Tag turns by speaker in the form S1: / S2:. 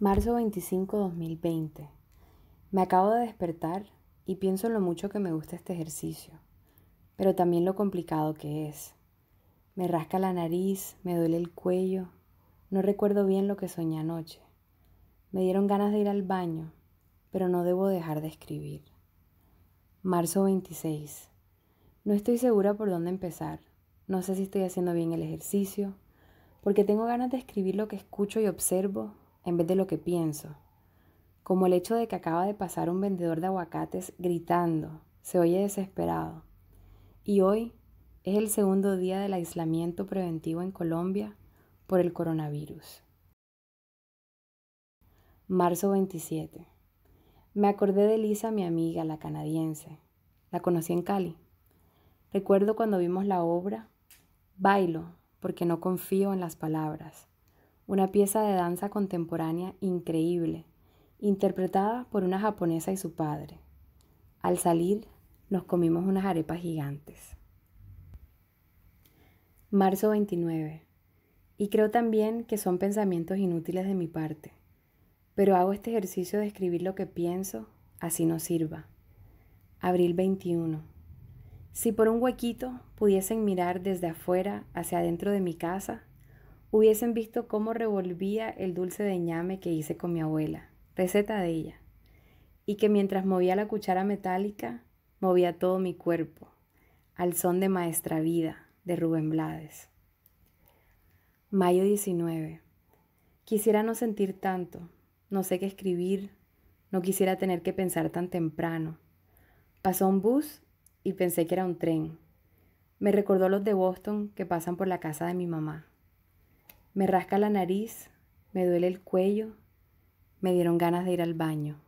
S1: Marzo 25, 2020. Me acabo de despertar y pienso en lo mucho que me gusta este ejercicio, pero también lo complicado que es. Me rasca la nariz, me duele el cuello, no recuerdo bien lo que soñé anoche. Me dieron ganas de ir al baño, pero no debo dejar de escribir. Marzo 26. No estoy segura por dónde empezar. No sé si estoy haciendo bien el ejercicio, porque tengo ganas de escribir lo que escucho y observo en vez de lo que pienso. Como el hecho de que acaba de pasar un vendedor de aguacates gritando, se oye desesperado. Y hoy es el segundo día del aislamiento preventivo en Colombia por el coronavirus. Marzo 27. Me acordé de Lisa, mi amiga, la canadiense. La conocí en Cali. Recuerdo cuando vimos la obra, bailo porque no confío en las palabras una pieza de danza contemporánea increíble, interpretada por una japonesa y su padre. Al salir, nos comimos unas arepas gigantes. Marzo 29. Y creo también que son pensamientos inútiles de mi parte, pero hago este ejercicio de escribir lo que pienso, así no sirva. Abril 21. Si por un huequito pudiesen mirar desde afuera hacia adentro de mi casa, hubiesen visto cómo revolvía el dulce de ñame que hice con mi abuela, receta de ella, y que mientras movía la cuchara metálica, movía todo mi cuerpo, al son de Maestra Vida de Rubén Blades. Mayo 19. Quisiera no sentir tanto, no sé qué escribir, no quisiera tener que pensar tan temprano. Pasó un bus y pensé que era un tren. Me recordó los de Boston que pasan por la casa de mi mamá. Me rasca la nariz, me duele el cuello, me dieron ganas de ir al baño.